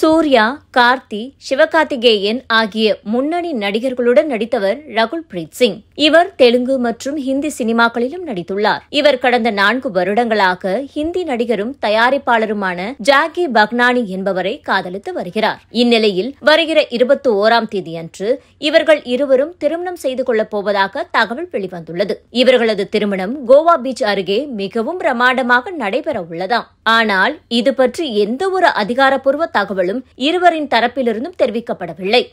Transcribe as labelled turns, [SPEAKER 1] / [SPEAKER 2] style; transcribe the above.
[SPEAKER 1] சூர்யா கார்த்தி சிவகார்த்திகேயன் ஆகிய முன்னணி நடிகர்களுடன் நடித்தவர் ரகுல் பிரீத் சிங் இவர் தெலுங்கு மற்றும் ஹிந்தி சினிமாக்களிலும் நடித்துள்ளார் இவர் கடந்த நான்கு வருடங்களாக ஹிந்தி நடிகரும் தயாரிப்பாளருமான ஜாகி பக்னானி என்பவரை காதலித்து வருகிறார் இந்நிலையில் வருகிற இருபத்தி ஓராம் தேதியன்று இவர்கள் இருவரும் திருமணம் செய்து கொள்ளப் போவதாக தகவல் வெளிவந்துள்ளது இவர்களது திருமணம் கோவா பீச் அருகே மிகவும் பிரமாண்டமாக நடைபெற உள்ளதாம் ஆனால் இது பற்றி எந்த ஒரு அதிகாரப்பூர்வ தகவல் தகவல்களும் இருவரின் தரப்பிலிருந்தும் தெரிவிக்கப்படவில்லை